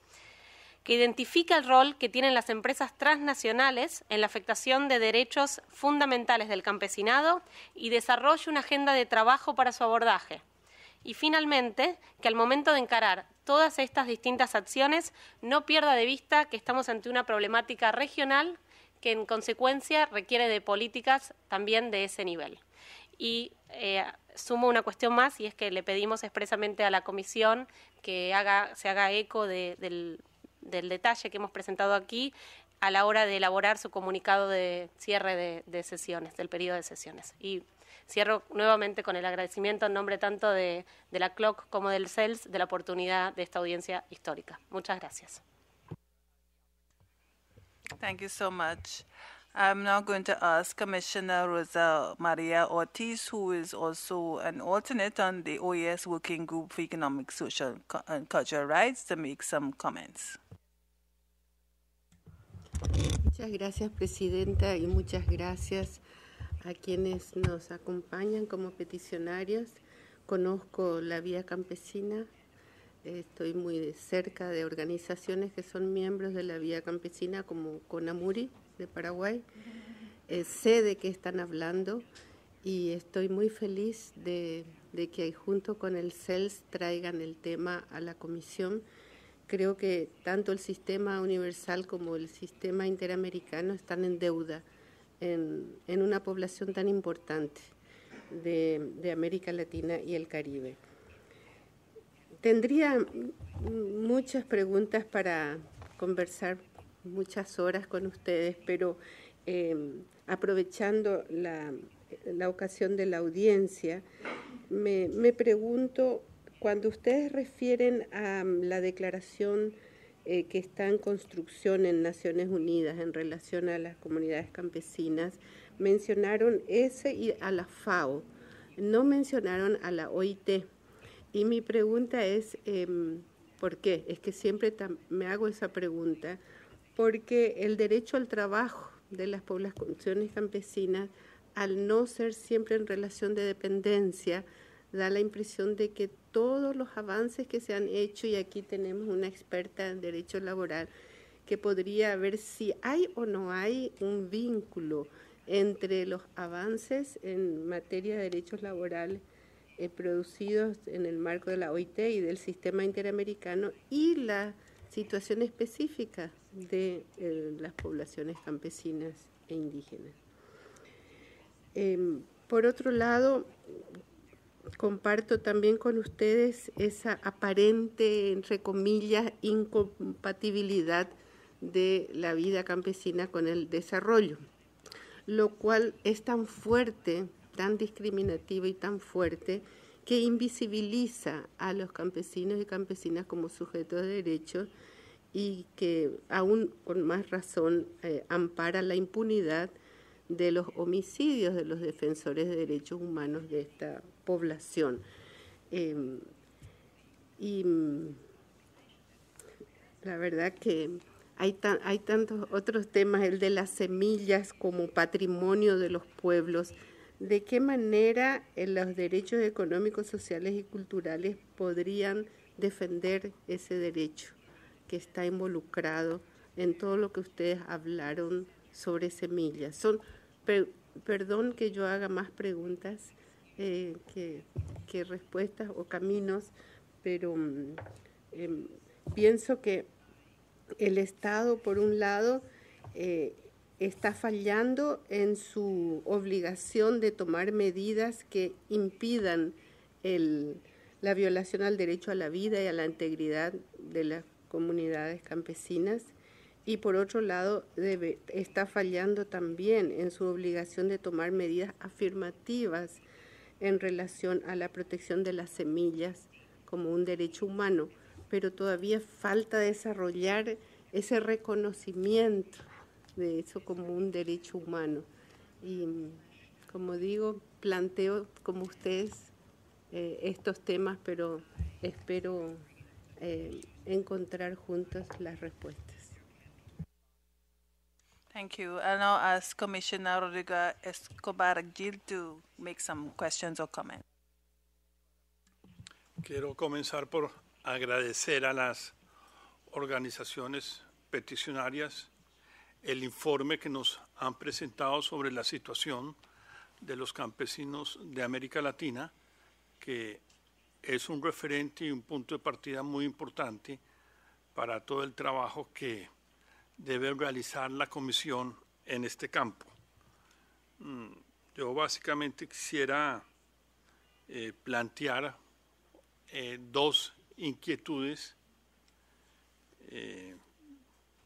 que identifica el rol que tienen las empresas transnacionales en la afectación de derechos fundamentales del campesinado y desarrolle una agenda de trabajo para su abordaje. Y finalmente, que al momento de encarar todas estas distintas acciones, no pierda de vista que estamos ante una problemática regional que en consecuencia requiere de políticas también de ese nivel. Y eh, sumo una cuestión más y es que le pedimos expresamente a la Comisión que haga, se haga eco del del detalle que hemos presentado aquí a la hora de elaborar su comunicado de cierre de, de sesiones, del periodo de sesiones. Y cierro nuevamente con el agradecimiento en nombre tanto de, de la CLOC como del CELS de la oportunidad de esta audiencia histórica. Muchas gracias. Thank you so much. I'm now going to ask Commissioner Rosa Maria Ortiz, who is also an alternate on the OES Working Group for Economic, Social, and Cultural Rights, to make some comments. Muchas gracias, Presidenta, y muchas gracias a quienes nos acompañan como peticionarios. Conozco la vía campesina, estoy muy cerca de organizaciones que son miembros de la vía campesina, como Conamuri de Paraguay. Eh, sé de qué están hablando y estoy muy feliz de, de que junto con el CELS traigan el tema a la comisión creo que tanto el sistema universal como el sistema interamericano están en deuda en, una población tan importante de, América Latina y el Caribe. Tendría muchas preguntas para conversar muchas horas con ustedes, pero eh, aprovechando la, ocasión de la audiencia, me, me pregunto cuando ustedes refieren a mm, la declaración eh, que está en construcción en Naciones Unidas en relación a las comunidades campesinas, mencionaron ese y a la FAO, no mencionaron a la OIT. Y mi pregunta es, em, ¿por qué? Es que siempre me hago esa pregunta, porque el derecho al trabajo de las poblaciones campesinas, al no ser siempre en relación de dependencia, da la impresión de que todos los avances que se han hecho, y aquí tenemos una experta en derecho laboral, que podría ver si hay o no hay un vínculo entre los avances en materia de derechos laborales eh, producidos en el marco de la OIT y del sistema interamericano y la situación específica de eh, las poblaciones campesinas e indígenas. Em, por otro lado, comparto también con ustedes esa aparente, entre comillas, incompatibilidad de la vida campesina con el desarrollo, lo cual es tan fuerte, tan discriminativo y tan fuerte que invisibiliza a los campesinos y campesinas como sujetos de derechos y que aún con más razón eh, ampara la impunidad de los homicidios de los defensores de derechos humanos de esta población. Em, y mm, la verdad que hay, hay tantos otros temas, el de las semillas como patrimonio de los pueblos. ¿De qué manera eh, los derechos económicos, sociales y culturales podrían defender ese derecho que está involucrado en todo lo que ustedes hablaron sobre semillas? Son, perdón que yo haga más preguntas eh, que, respuestas o caminos, pero mm, em, pienso que el Estado, por un lado, eh, está fallando en su obligación de tomar medidas que impidan la violación al derecho a la vida y a la integridad de las comunidades campesinas y por otro lado debe, está fallando también en su obligación de tomar medidas afirmativas en relación a la protección de las semillas como un derecho humano, pero todavía falta desarrollar ese reconocimiento de eso como un derecho humano. Y mm, como digo, planteo como ustedes eh, estos temas, pero espero eh, encontrar juntos las respuestas. Thank you. I'll now ask Commissioner Rodrigo Escobar Gil to make some questions or comments. Quiero comenzar por agradecer a las organizaciones peticionarias el informe que nos han presentado sobre la situación de los campesinos de América Latina, que es un referente y un punto de partida muy importante para todo el trabajo que debe realizar la comisión en este campo. Mm, yo básicamente quisiera eh, plantear eh, dos inquietudes. Eh,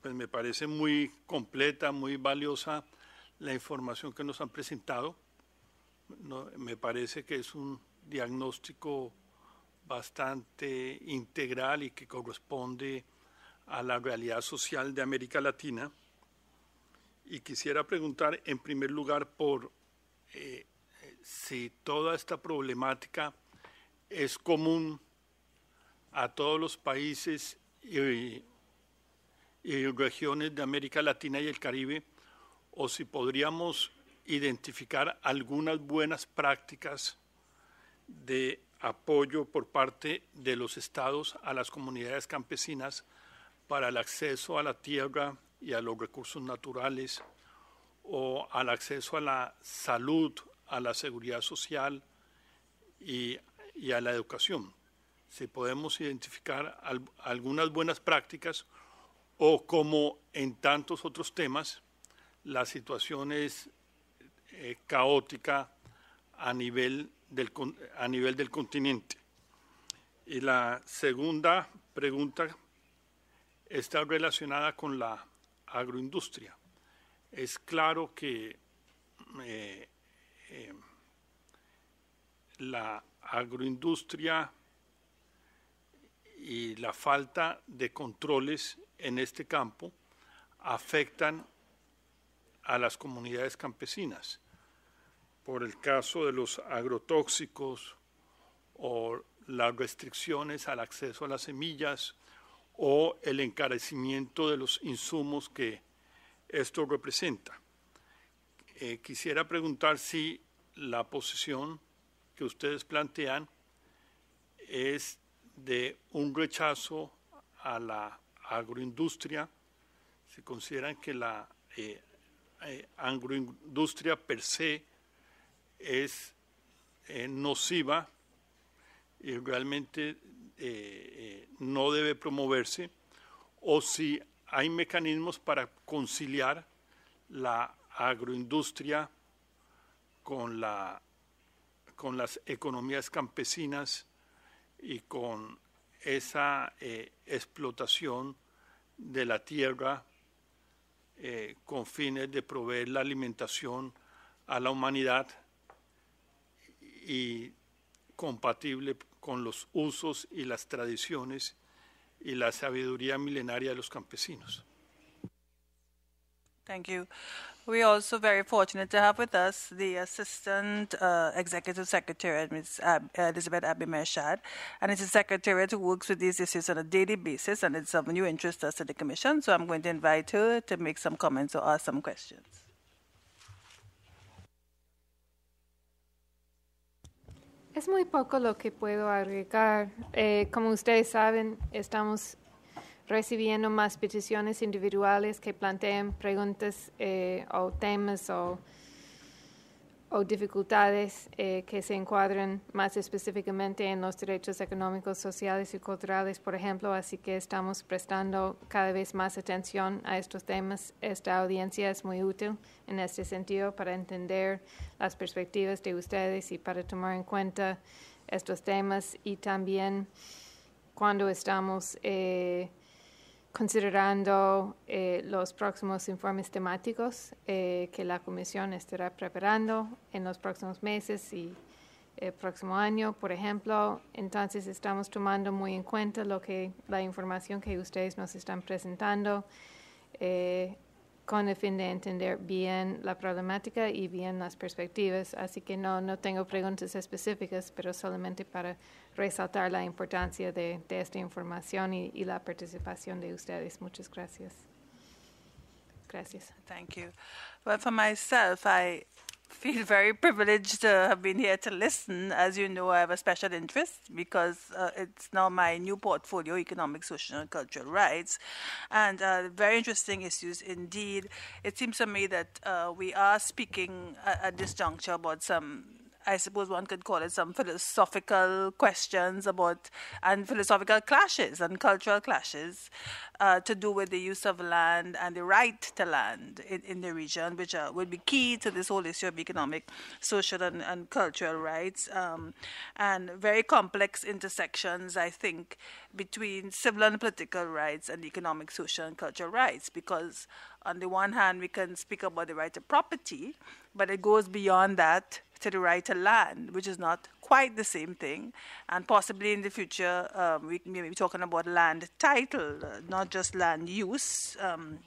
pues me parece muy completa, muy valiosa la información que nos han presentado. me parece que es un diagnóstico bastante integral y que corresponde a la realidad social de América Latina. Y quisiera preguntar en primer lugar por eh, si toda esta problemática es común a todos los países y regiones de América Latina y el Caribe, o si podríamos identificar algunas buenas prácticas de apoyo por parte de los estados a las comunidades campesinas para el acceso a la tierra y a los recursos naturales o al acceso a la salud, a la seguridad social y, a la educación. Si podemos identificar algunas buenas prácticas o como en tantos otros temas, la situación es eh, caótica a nivel, a nivel del continente. Y la segunda pregunta está relacionada con la agroindustria. Es claro que eh, eh, la agroindustria y la falta de controles en este campo afectan a las comunidades campesinas por el caso de los agrotóxicos o las restricciones al acceso a las semillas o el encarecimiento de los insumos que esto representa. Eh, quisiera preguntar si la posición que ustedes plantean es de un rechazo a la agroindustria. Si consideran que la eh, eh, agroindustria per se es nociva y realmente eh, eh, no debe promoverse o si hay mecanismos para conciliar la agroindustria con, la, con las economías campesinas y con esa eh, explotación de la tierra con fines de proveer la alimentación a la humanidad y compatible con los usos y las tradiciones y la sabiduría milenaria de los campesinos. Thank you. We're also very fortunate to have with us the Assistant uh, Executive Secretary, Ms. Ab- Elizabeth Abimeshad, and it's a secretariat who works with these issues on a daily basis, and it's of new interest to us at the Commission. So I'm going to invite her to make some comments or ask some questions. Es muy poco lo que puedo agregar. Eh, como ustedes saben, estamos recibiendo más peticiones individuales que planteen preguntas eh, o temas o o dificultades eh, que se encuadren más específicamente en los derechos económicos, sociales y culturales, por ejemplo, así que estamos prestando cada vez más atención a estos temas. Esta audiencia es muy útil en este sentido para entender las perspectivas de ustedes y para tomar en cuenta estos temas y también cuando estamos eh, considerando eh, los próximos informes temáticos eh, que la Comisión estará preparando en los próximos meses y el eh, próximo año, por ejemplo. Entonces estamos tomando muy en cuenta lo que la información que ustedes nos están presentando. Eh, con el fin de entender bien la problemática y bien las perspectivas. Así que no, no tengo preguntas específicas, pero solamente para resaltar la importancia de, esta información y, la participación de ustedes. Muchas gracias. Gracias. Thank you. for myself, I feel very privileged to have been here to listen. As you know, I have a special interest because uh, it's now my new portfolio economic, social, and cultural rights. And uh, very interesting issues indeed. It seems to me that uh, we are speaking at, at this juncture about some I suppose one could call it some philosophical questions about and philosophical clashes and cultural clashes uh, to do with the use of land and the right to land in, in the region, which are, uh, would be key to this whole issue of economic, social, and, and cultural rights, um, and very complex intersections, I think, between civil and political rights and economic, social, and cultural rights, because on the one hand, we can speak about the right to property but it goes beyond that to the right to land, which is not quite the same thing. And possibly in the future, um, we may be talking about land title, uh, not just land use. Um,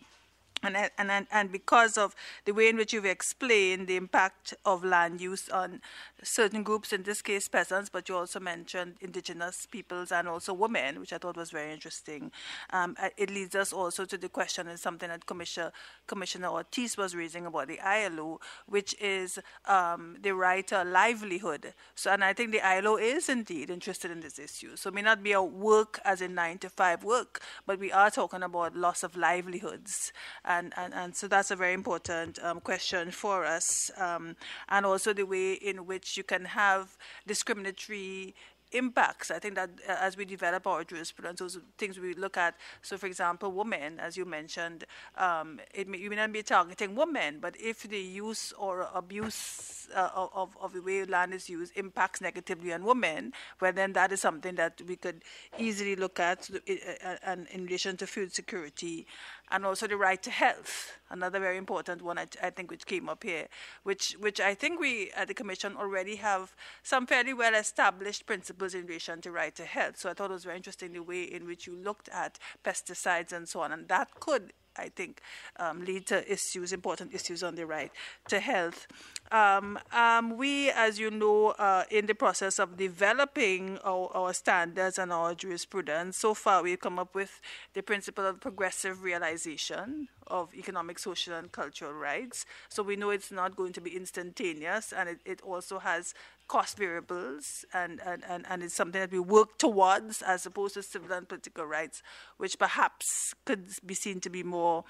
and, and, and because of the way in which you've explained the impact of land use on certain groups, in this case peasants, but you also mentioned indigenous peoples and also women, which I thought was very interesting. Um, uh, it leads us also to the question, and something that Commissioner, Commissioner Ortiz was raising about the ILO, which is um, the right to livelihood. So, and I think the ILO is indeed interested in this issue. So it may not be a work as in nine to five work, but we are talking about loss of livelihoods and, and, and so that's a very important um, question for us. Um, and also the way in which you can have discriminatory impacts. I think that uh, as we develop our jurisprudence, those things we look at. So, for example, women, as you mentioned, um, it may, you may not be targeting women, but if the use or abuse uh, of, of the way land is used impacts negatively on women, well, then that is something that we could easily look at uh, uh, and in relation to food security and also the right to health, another very important one I, I, think which came up here, which which I think we at the commission already have some fairly well established principles in relation to right to health. So I thought it was very interesting the way in which you looked at pesticides and so on, and that could I think, um, lead to issues, important issues on the right to health. Um, um, we, as you know, are uh, in the process of developing our, our, standards and our jurisprudence. So far, we've come up with the principle of progressive realization, of economic, social, and cultural rights. So we know it's not going to be instantaneous, and it, it also has cost variables, and, and, and, and it's something that we work towards as opposed to civil and political rights, which perhaps could be seen to be more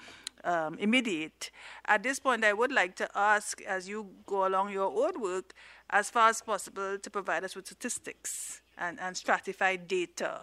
um, immediate. At this point, I would like to ask, as you go along your own work, as far as possible, to provide us with statistics and, and stratified data,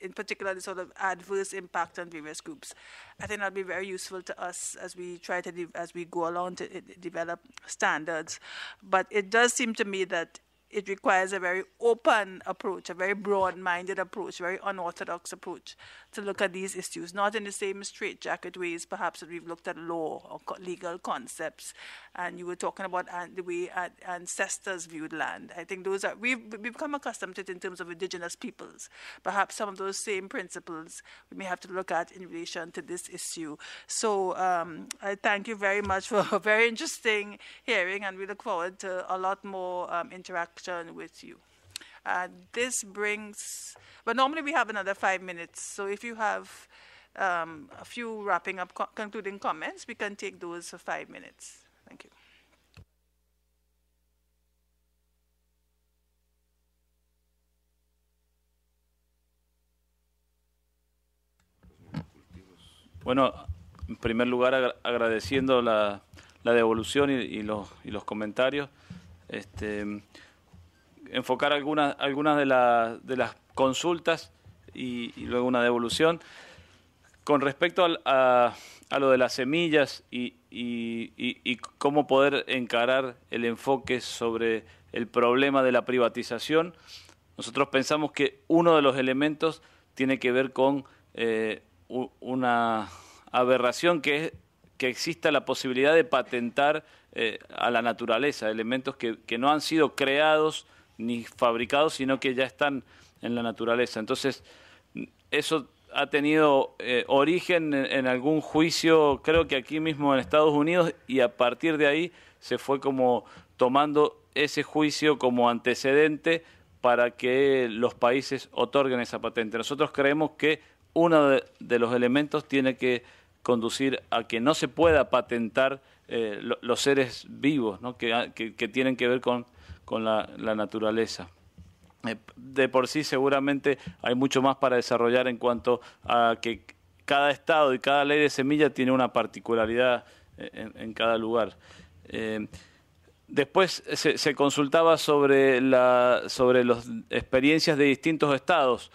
in particular the sort of adverse impact on various groups. I think that'll be very useful to us as we try to de- as we go along to de- eh, develop standards. But it does seem to me that it requires a very open approach, a very broad minded approach, very unorthodox approach to look at these issues, not in the same straitjacket ways perhaps that we've looked at law or co- legal concepts. And you were talking about an- the way ancestors viewed land. I think those are, we've, we've become accustomed to it in terms of indigenous peoples. Perhaps some of those same principles we may have to look at in relation to this issue. So um, I thank you very much for a very interesting hearing, and we look forward to a lot more um, interaction interaction with you. Uh, this brings, but normally we have another five minutes. So if you have um, a few wrapping up, co concluding comments, we can take those for five minutes. Thank you. Bueno, en primer lugar agra agradeciendo la, la devolución y, y, los, y los comentarios. Este, enfocar algunas, algunas de, de las consultas y, luego una devolución. Con respecto a, a, lo de las semillas y, y, cómo poder encarar el enfoque sobre el problema de la privatización, nosotros pensamos que uno de los elementos tiene que ver con eh, una aberración que es que exista la posibilidad de patentar eh, a la naturaleza elementos que, que no han sido creados ni fabricados, sino que ya están en la naturaleza. Entonces, eso ha tenido eh, origen en, algún juicio, creo que aquí mismo en Estados Unidos, y a partir de ahí se fue como tomando ese juicio como antecedente para que los países otorguen esa patente. Nosotros creemos que uno de, los elementos tiene que conducir a que no se pueda patentar eh, los seres vivos, que tienen que ver con con la, naturaleza. Eh, de por sí seguramente hay mucho más para desarrollar en cuanto a que cada estado y cada ley de semilla tiene una particularidad eh, en, cada lugar. Eh, después se, consultaba sobre, la, sobre las experiencias de distintos estados.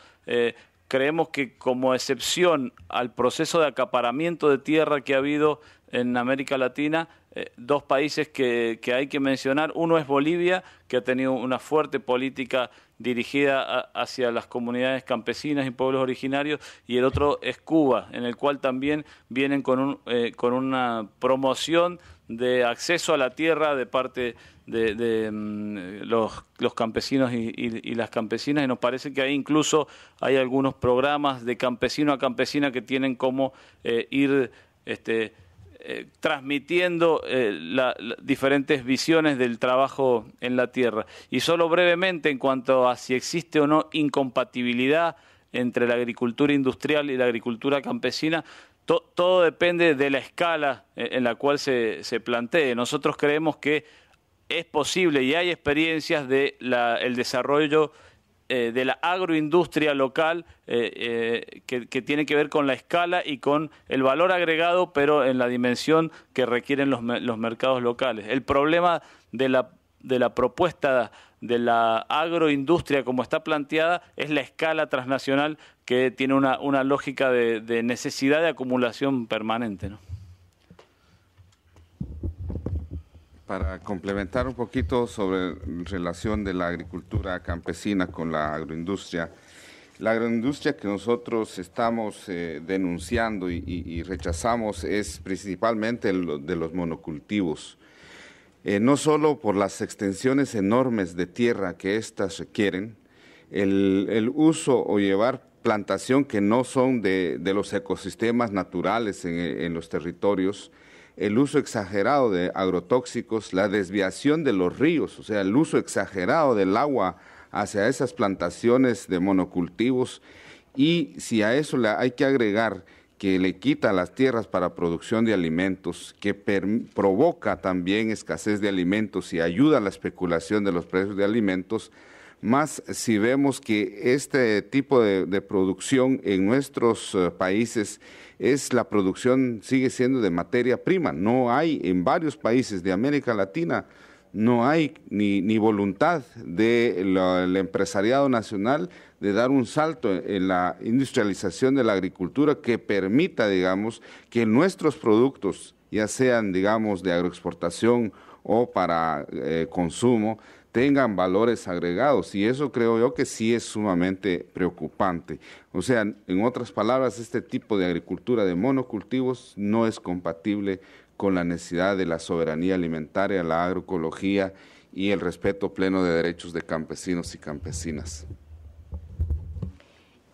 creemos que como excepción al proceso de acaparamiento de tierra que ha habido en América Latina, eh, dos países que, hay que mencionar. Uno es Bolivia, que ha tenido una fuerte política dirigida hacia las comunidades campesinas y pueblos originarios, y el otro es Cuba, en el cual también vienen con, un, eh, con una promoción de acceso a la tierra de parte de, mm, los, los, campesinos y, las campesinas y nos parece que ahí incluso hay algunos programas de campesino a campesina que tienen como eh, ir este, eh, transmitiendo eh, las diferentes visiones del trabajo en la Tierra. Y solo brevemente en cuanto a si existe o no incompatibilidad entre la agricultura industrial y la agricultura campesina, todo depende de la escala eh, en, la cual se, se, plantee. Nosotros creemos que es posible y hay experiencias de desarrollo eh, de la agroindustria local eh, eh, que, tiene que ver con la escala y con el valor agregado, pero en la dimensión que requieren los, los mercados locales. El problema de la, de la propuesta de la agroindustria como está planteada es la escala transnacional que tiene una, una lógica de, de, necesidad de acumulación permanente. ¿no? para complementar un poquito sobre relación de la agricultura campesina con la agroindustria. La agroindustria que nosotros estamos eh, denunciando y, rechazamos es principalmente de los monocultivos, eh, no solo por las extensiones enormes de tierra que éstas requieren, el, uso o llevar plantación que no son de, los ecosistemas naturales en los territorios, el uso exagerado de agrotóxicos, la desviación de los ríos, o sea, el uso exagerado del agua hacia esas plantaciones de monocultivos y si a eso le hay que agregar que le quita las tierras para producción de alimentos, que provoca también escasez de alimentos y ayuda a la especulación de los precios de alimentos, más si vemos que este tipo de, producción en nuestros eh, países es la producción, sigue siendo de materia prima. No hay en varios países de América Latina, no hay ni, voluntad del empresariado nacional de dar un salto en la industrialización de la agricultura que permita, digamos, que nuestros productos, ya sean, digamos, de agroexportación o para eh, consumo, tengan valores agregados y eso creo yo que sí es sumamente preocupante. O sea, en otras palabras, este tipo de agricultura de monocultivos no es compatible con la necesidad de la soberanía alimentaria, la agroecología y el respeto pleno de derechos de campesinos y campesinas.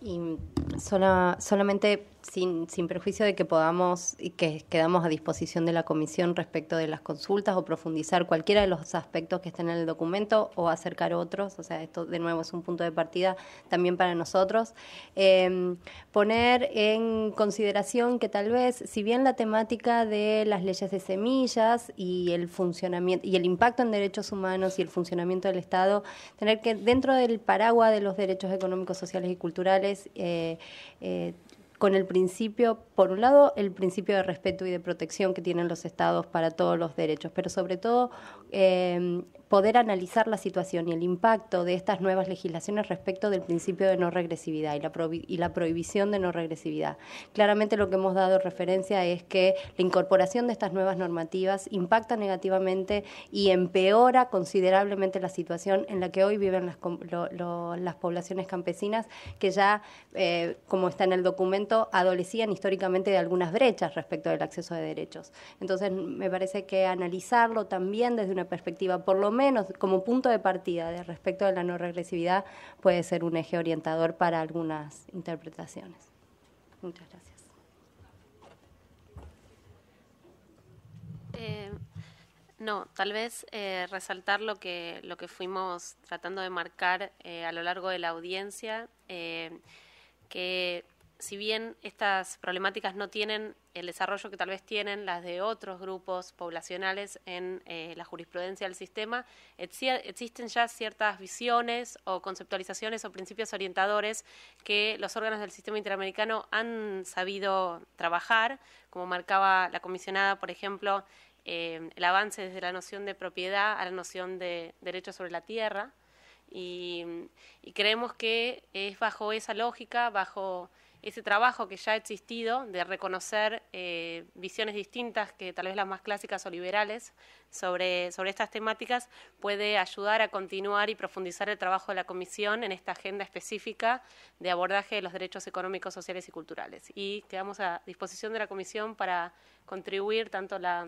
Y solamente sin, sin perjuicio de que podamos y que quedamos a disposición de la comisión respecto de las consultas o profundizar cualquiera de los aspectos que estén en el documento o acercar otros, o sea, esto de nuevo es un punto de partida también para nosotros. Em, poner en consideración que tal vez, si bien la temática de las leyes de semillas y el funcionamiento y el impacto en derechos humanos y el funcionamiento del Estado, tener que dentro del paraguas de los derechos económicos, sociales y culturales, eh, eh, con el principio, por un lado, el principio de respeto y de protección que tienen los estados para todos los derechos, pero sobre todo eh, poder analizar la situación y el impacto de estas nuevas legislaciones respecto del principio de no regresividad y la, prohibición de no regresividad. Claramente lo que hemos dado referencia es que la incorporación de estas nuevas normativas impacta negativamente y empeora considerablemente la situación en la que hoy viven las, poblaciones campesinas que ya, eh, como está en el documento, adolecían históricamente de algunas brechas respecto del acceso de derechos. Entonces, me parece que analizarlo también desde una perspectiva, por lo menos, menos como punto de partida de respecto de la no regresividad puede ser un eje orientador para algunas interpretaciones. Muchas gracias. Eh, no, tal vez eh, resaltar lo que, lo que fuimos tratando de marcar eh, a lo largo de la audiencia, que si bien estas problemáticas no tienen el desarrollo que tal vez tienen las de otros grupos poblacionales en eh, la jurisprudencia del sistema, existen ya ciertas visiones o conceptualizaciones o principios orientadores que los órganos del sistema interamericano han sabido trabajar, como marcaba la comisionada, por ejemplo, eh, el avance desde la noción de propiedad a la noción de derecho sobre la tierra. Y, y creemos que es bajo esa lógica, bajo ese trabajo que ya ha existido de reconocer eh, visiones distintas, que tal vez las más clásicas o liberales, sobre, sobre estas temáticas, puede ayudar a continuar y profundizar el trabajo de la Comisión en esta agenda específica de abordaje de los derechos económicos, sociales y culturales. Y quedamos a disposición de la Comisión para contribuir tanto la,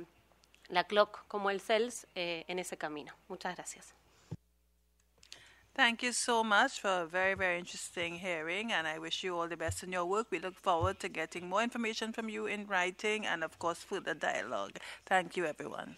la CLOC como el CELS eh, en ese camino. Muchas gracias. Thank you so much for a very, very interesting hearing, and I wish you all the best in your work. We look forward to getting more information from you in writing and, of course, further dialogue. Thank you, everyone.